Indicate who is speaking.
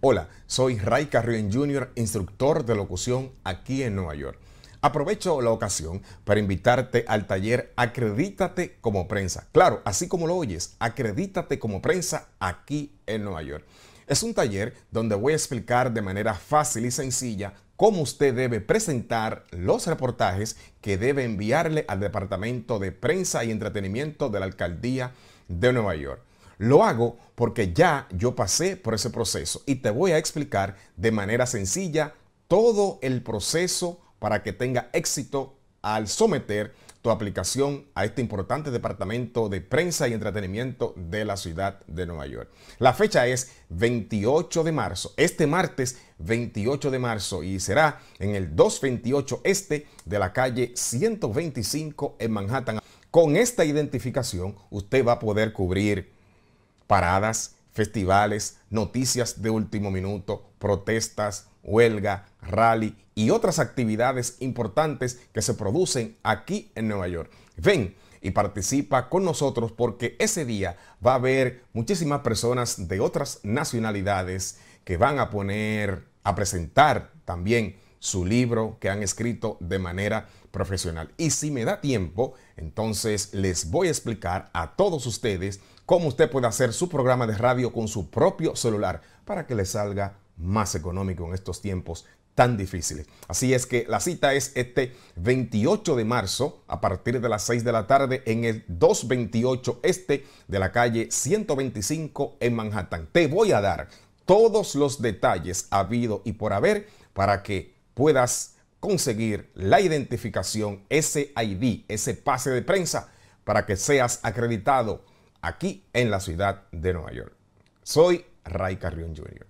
Speaker 1: Hola, soy Ray Carrion Jr., instructor de locución aquí en Nueva York. Aprovecho la ocasión para invitarte al taller Acredítate como prensa. Claro, así como lo oyes, acredítate como prensa aquí en Nueva York. Es un taller donde voy a explicar de manera fácil y sencilla cómo usted debe presentar los reportajes que debe enviarle al Departamento de Prensa y Entretenimiento de la Alcaldía de Nueva York. Lo hago porque ya yo pasé por ese proceso y te voy a explicar de manera sencilla todo el proceso para que tenga éxito al someter tu aplicación a este importante departamento de prensa y entretenimiento de la ciudad de Nueva York. La fecha es 28 de marzo, este martes 28 de marzo y será en el 228 este de la calle 125 en Manhattan. Con esta identificación usted va a poder cubrir paradas, festivales, noticias de último minuto, protestas, huelga, rally y otras actividades importantes que se producen aquí en Nueva York. Ven y participa con nosotros porque ese día va a haber muchísimas personas de otras nacionalidades que van a poner, a presentar también su libro que han escrito de manera profesional. Y si me da tiempo, entonces les voy a explicar a todos ustedes cómo usted puede hacer su programa de radio con su propio celular para que le salga más económico en estos tiempos tan difíciles. Así es que la cita es este 28 de marzo a partir de las 6 de la tarde en el 228 este de la calle 125 en Manhattan. Te voy a dar todos los detalles habido y por haber para que puedas conseguir la identificación, ese ID, ese pase de prensa para que seas acreditado aquí en la ciudad de Nueva York. Soy Ray Carrión Jr.